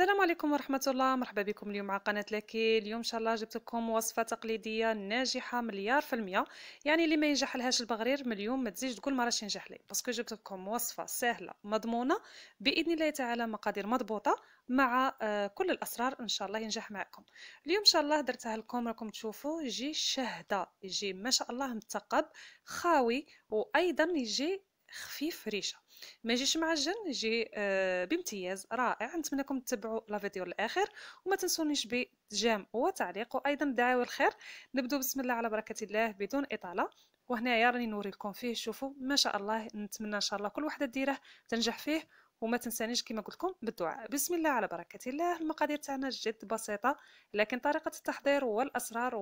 السلام عليكم ورحمة الله مرحبا بكم اليوم مع قناة لكي اليوم إن شاء الله جبت لكم وصفة تقليدية ناجحة مليار في المية يعني اللي ما ينجح لهاش البغرير من اليوم ما تزيج تقول ما راش ينجح لي باسكو جبت لكم وصفة سهلة مضمونة بإذن الله تعالى مقادير مضبوطة مع آه، كل الأسرار إن شاء الله ينجح معكم اليوم إن شاء الله درتها لكم راكم تشوفوا يجي شهدة يجي ما شاء الله مثقب خاوي وأيضا يجي خفيف ريشه ما جيش معجن جي آه، بامتياز رائع نتمنىكم تتبعوا لا فيديو للاخر وما تنسونيش بجام وتعليق وايضا دعاوى الخير نبدو بسم الله على بركه الله بدون اطاله وهنايا راني نوريكم فيه شوفوا ما شاء الله نتمنى ان شاء الله كل وحده ديره تنجح فيه وما تنسانيش كما قلت لكم بالدعاء بسم الله على بركه الله المقادير تاعنا جد بسيطه لكن طريقه التحضير والاسرار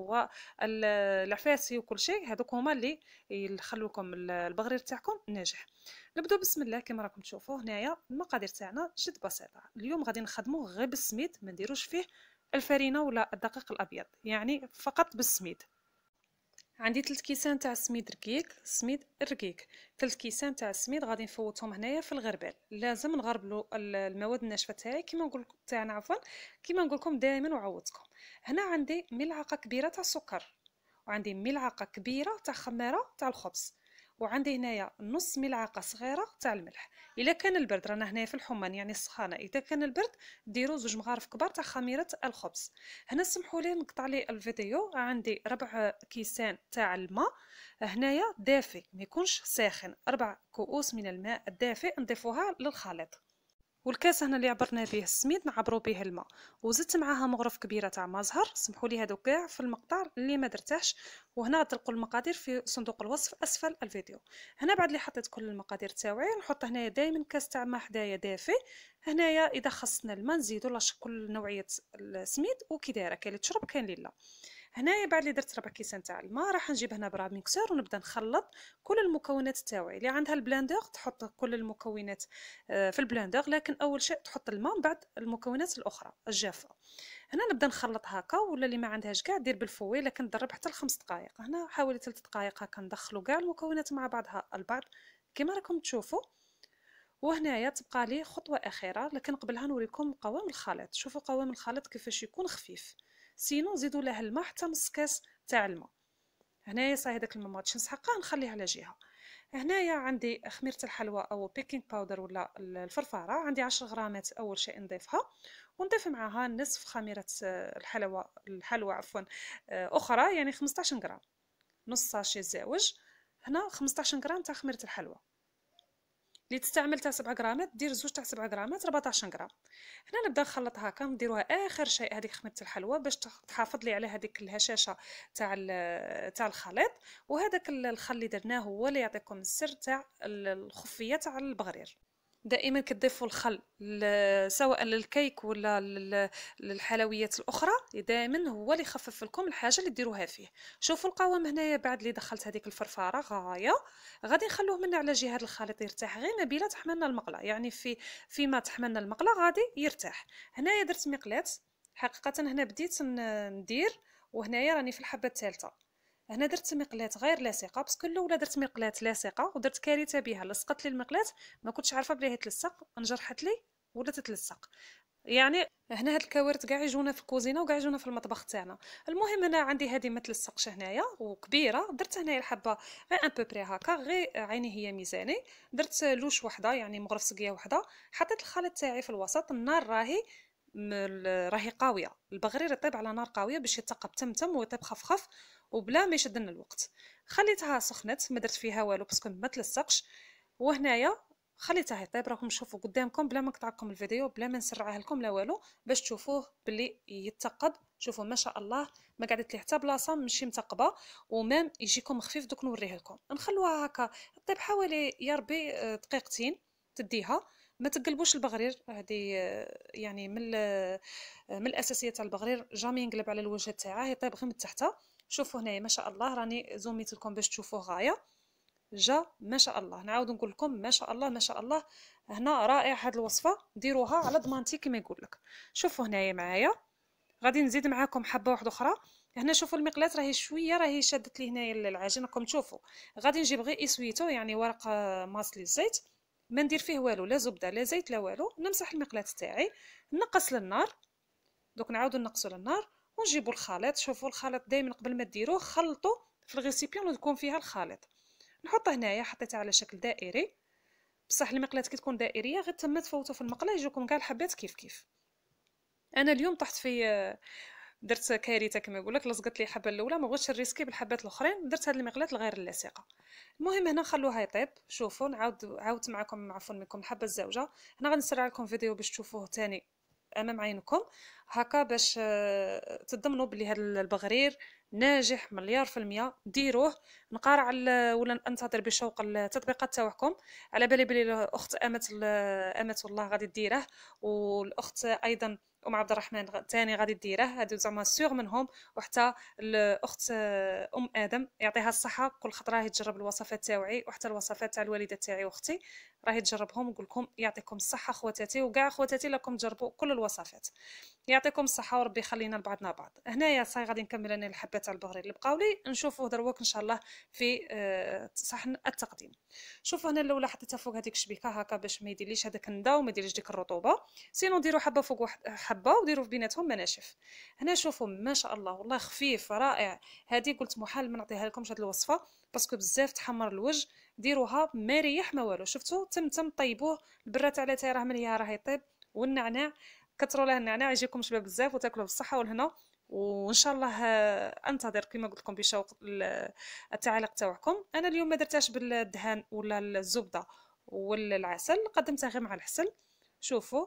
والعفاسي وكل شيء هذوك هما اللي يخلوكم البغرير تاعكم ناجح نبداو بسم الله كما راكم تشوفوا هنايا المقادير تاعنا جد بسيطه اليوم غادي نخدمو غير بالسميد ما نديروش فيه الفرينه ولا الدقيق الابيض يعني فقط بالسميد عندي تلت كيسان تاع السميد رقيق سميد رقيق تلت كيسان تاع السميد غادي نفوتهم هنايا في الغربال لازم نغربلو المواد الناشفه تاعي كيما نقول تاعنا عفوا كيما نقول لكم دائما وعودتكم هنا عندي ملعقه كبيره تاع السكر وعندي ملعقه كبيره تاع خماره تاع الخبز وعندي هنايا نص ملعقه صغيره تاع الملح الا كان البرد رانا هنايا في الحمان يعني السخانه اذا كان البرد ديروا زوج مغارف كبار تاع خميره الخبز هنا سمحوا لي نقطع لي الفيديو عندي ربع كيسان تاع الماء هنايا دافي ما يكونش ساخن ربع كؤوس من الماء الدافئ نضيفوها للخليط والكاس هنا اللي عبرنا به السميد نعبرو به الماء وزدت معاها مغرف كبيره تاع ما زهر سمحوا لي هذوك كاع في المقطع اللي ما درتهش وهنا تلقوا المقادير في صندوق الوصف اسفل الفيديو هنا بعد اللي حطيت كل المقادير تاوعي نحط هنايا دائما كاس تاع ما حدايا دافي هنايا اذا خصنا الماء نزيدو لاش كل نوعيه السميد وكي دايره كاين اللي تشرب كاين اللي لا هنايا بعد اللي درت ربع كيسه نتاع الماء راح نجيب هنا برا ميكسور ونبدا نخلط كل المكونات تاوعي اللي عندها البلاندور تحط كل المكونات آه، في البلاندور لكن اول شيء تحط الماء من بعد المكونات الاخرى الجافه هنا نبدا نخلط هكا ولا اللي ما عندهاش كاع دير بالفوي لكن ضرب حتى لخمس دقائق هنا حوالي ثلاث دقائق هكا ندخلوا كاع المكونات مع بعضها البعض كما راكم تشوفوا وهنايا تبقى لي خطوه اخيره لكن قبلها نوريكم قوام الخليط شوفوا قوام الخليط كيفاش يكون خفيف سينو نزيدو لها الماء حتى نص كاس تاع الماء هنايا صاي داك الماء ما غاديش نسحقها نخليها على جهه هنايا عندي خميره الحلوى او بيكينغ باودر ولا الفرفاره عندي 10 غرامات اول شيء نضيفها ونضيف معها نصف خميره آه، الحلوى الحلوى عفوا آه، اخرى يعني 15 غرام نص ساشي زاوج هنا 15 غرام تاع خميره الحلوى اللي تستعمل تاع 7 غرامات دير زوج تاع 7 غرامات 14 غرام هنا نبدا نخلط هكا نديروها اخر شيء هذيك خميره الحلوى باش تحافظ لي على هذيك الهشاشه تاع تاع الخليط وهذاك الخل اللي درناه هو اللي يعطيكم السر تاع الخفيه تاع البغرير دائما كتضيفوا الخل سواء للكيك ولا للحلويات الاخرى دائما هو اللي يخفف لكم الحاجه اللي ديروها فيه شوفوا القوام هنايا بعد اللي دخلت هذيك الفرفاره غايه غادي نخلوه منا على جهه الخليط يرتاح غير ما بلا تحملنا المقله يعني في فيما تحملنا المقله غادي يرتاح هنايا درت مقلات حقيقه هنا بديت ندير وهنايا راني في الحبه الثالثه هنا درت مقلات غير لاصقه باسكو الاولى درت مقلات لاصقه ودرت كارثه بها لصقت لي المقلات ما كنتش عارفه بلي هي تلصق انجرحت لي ولا تتلصق يعني هنا هاد الكوارت كاع يجونا في الكوزينه وكاع يجونا في المطبخ تاعنا المهم انا عندي هذه ما تلصقش هنايا وكبيره درت هنايا الحبه غير ان بوبري هكا غير عيني هي ميزاني درت لوش وحده يعني مغرف سقيه وحده حطيت الخليط تاعي في الوسط النار راهي راهي قاويه البغرير يطيب على نار قاويه باش يتقب تمتم ويطيب خفخف وبلا ما يشد لنا الوقت خليتها سخنت ما درت فيها والو باسكو ما تلصقش وهنايا خليتها يطيب راكم تشوفوا قدامكم بلا ما نقطعكم الفيديو بلا ما نسرعها لكم لا والو باش تشوفوه باللي يتقب شوفوا ما شاء الله ما قعدت لي حتى بلاصه ماشي متقبه ومام يجيكم خفيف دوك نوريه لكم نخلوها هكا طيب حوالي يا ربي آه، دقيقتين تديها ما تقلبوش البغرير هذه آه، يعني من آه، من الاساسيه تاع البغرير جامي ينقلب على الوجه تاعه يطيب غير من تحتها شوفوا هنايا ما شاء الله راني زوميت لكم باش تشوفوا غايه جا ما شاء الله نعاود نقول لكم ما شاء الله ما شاء الله هنا رائع هاد الوصفه ديروها على ضمانتي كما يقول لك شوفوا هنايا معايا غادي نزيد معاكم حبه واحده اخرى هنا شوفوا المقلاة راهي شويه راهي شادت لي هنايا العجين راكم تشوفوا غادي نجيب غير اسويتو يعني ورق آه، ماس للزيت ما ندير فيه والو لا زبده لا زيت لا والو نمسح المقلاة تاعي نقص للنار دوك نعاودو نقصو للنار ونجيبوا الخليط شوفوا الخليط دائما قبل ما ديروه خلطوا في الغيسيبيون اللي تكون فيها الخليط نحطه هنايا حطيته على شكل دائري بصح المقلات كي تكون دائريه غير تما تفوتوا في المقله يجوكم كاع الحبات كيف كيف انا اليوم طحت في درت كارثه كما يقول لك لصقت لي الحبه الاولى ما بغيتش الريسكي بالحبات الاخرين درت هاد المقلات الغير اللاصقه المهم هنا نخلوها يطيب شوفوا نعاود عاودت معكم عفوا منكم الحبه الزوجه هنا غنسرع لكم فيديو باش تشوفوه تاني امام عينكم هكا باش آه، تضمنوا بلي هذا البغرير ناجح مليار في المية ديروه نقارع ولا انتظر بشوق التطبيقات تاعكم على بالي بلي الاخت امت امت الله غادي ديره والاخت ايضا ام عبد الرحمن الثاني غادي ديره هادو زعما سيغ منهم وحتى الاخت آه، ام ادم يعطيها الصحه كل خطره هي تجرب الوصفات تاوعي وحتى الوصفات تاع الوالده تاعي واختي راهي تجربهم نقول لكم يعطيكم الصحه خواتاتي وكاع خواتاتي لكم تجربوا كل الوصفات يعطيكم الصحه وربي يخلينا لبعضنا بعض هنايا صاي غادي نكمل انا الحبات تاع البهري اللي بقاو لي نشوفوه دروك ان شاء الله في آه، صحن التقديم شوفوا هنا الاولى حطيتها فوق هذيك الشبيكه هكا باش ما يديرليش هذاك الندا وما يديرليش ديك الرطوبه سينو ديروا حبه فوق واحد حبه وديروا في بيناتهم مناشف هنا شوفوا ما شاء الله والله خفيف رائع هذه قلت محال ما نعطيها لكمش هذه الوصفه باسكو بزاف تحمر الوجه ديروها ما ريح ما والو شفتو تم تم طيبوه البرات على تاي راه مليها راه يطيب والنعناع كثروا له النعناع يجيكم شباب بزاف وتاكلوا بالصحه والهنا وان شاء الله انتظر كما قلت لكم بشوق التعليق تاعكم انا اليوم ما درتهاش بالدهان ولا الزبده والعسل قدمتها غير مع العسل شوفوا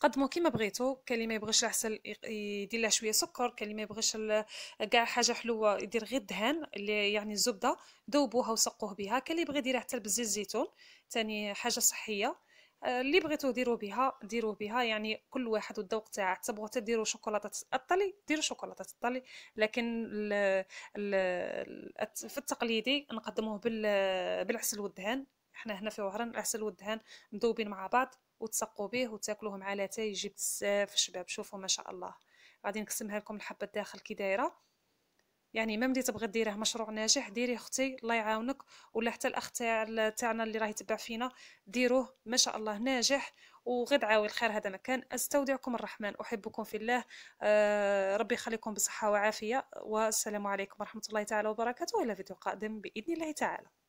تقدموا كيما بغيتو كاين اللي ما يبغيش العسل يدير لها شويه سكر كاين اللي ما يبغيش كاع حاجه حلوه يدير غير الدهن اللي يعني الزبده ذوبوها وسقوه بها كاين اللي يبغي يديرها حتى بزيت الزيتون ثاني حاجه صحيه آه، اللي بغيتو ديروا بها ديروا بها يعني كل واحد والذوق تاعه تبغوا تديروا شوكولاته الطلي ديروا شوكولاته الطلي لكن الـ ال في التقليدي نقدموه بالعسل والدهان حنا هنا في وهران العسل والدهان مذوبين مع بعض وتسقوا به وتاكلوه مع لاتاي يجي بزاف شباب شوفوا ما شاء الله غادي نقسمها لكم الحبه الداخل كي دايره يعني ما ملي تبغي ديريه مشروع ناجح ديريه اختي الله يعاونك ولا حتى الاخ تاع تاعنا اللي راه يتبع فينا ديروه ما شاء الله ناجح وغد عاوي الخير هذا مكان استودعكم الرحمن احبكم في الله آه، ربي يخليكم بصحه وعافيه والسلام عليكم ورحمه الله تعالى وبركاته الى فيديو قادم باذن الله تعالى